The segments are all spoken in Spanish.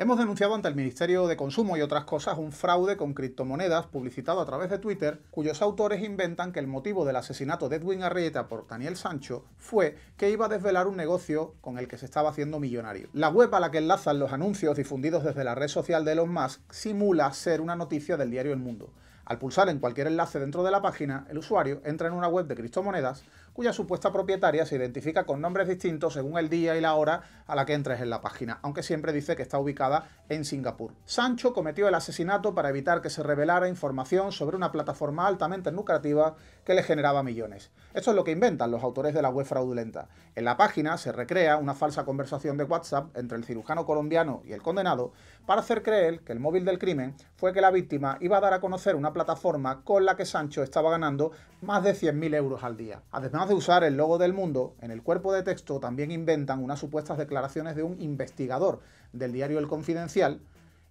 Hemos denunciado ante el Ministerio de Consumo y otras cosas un fraude con criptomonedas publicitado a través de Twitter, cuyos autores inventan que el motivo del asesinato de Edwin Arrieta por Daniel Sancho fue que iba a desvelar un negocio con el que se estaba haciendo millonario. La web a la que enlazan los anuncios difundidos desde la red social de Elon Musk simula ser una noticia del diario El Mundo. Al pulsar en cualquier enlace dentro de la página, el usuario entra en una web de criptomonedas, cuya supuesta propietaria se identifica con nombres distintos según el día y la hora a la que entres en la página, aunque siempre dice que está ubicada en Singapur. Sancho cometió el asesinato para evitar que se revelara información sobre una plataforma altamente lucrativa que le generaba millones. Esto es lo que inventan los autores de la web fraudulenta. En la página se recrea una falsa conversación de WhatsApp entre el cirujano colombiano y el condenado para hacer creer que el móvil del crimen fue que la víctima iba a dar a conocer una plataforma con la que Sancho estaba ganando más de 100.000 euros al día de usar el logo del mundo, en el cuerpo de texto también inventan unas supuestas declaraciones de un investigador del diario El Confidencial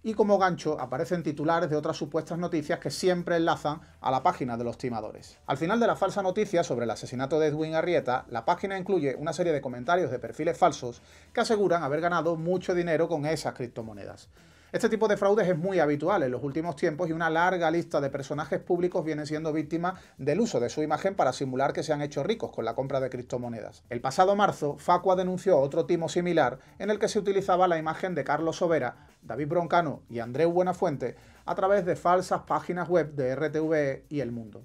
y como gancho aparecen titulares de otras supuestas noticias que siempre enlazan a la página de los timadores. Al final de la falsa noticia sobre el asesinato de Edwin Arrieta, la página incluye una serie de comentarios de perfiles falsos que aseguran haber ganado mucho dinero con esas criptomonedas. Este tipo de fraudes es muy habitual en los últimos tiempos y una larga lista de personajes públicos vienen siendo víctimas del uso de su imagen para simular que se han hecho ricos con la compra de criptomonedas. El pasado marzo, Facua denunció otro timo similar en el que se utilizaba la imagen de Carlos Sobera, David Broncano y Andreu Buenafuente a través de falsas páginas web de RTV e y El Mundo.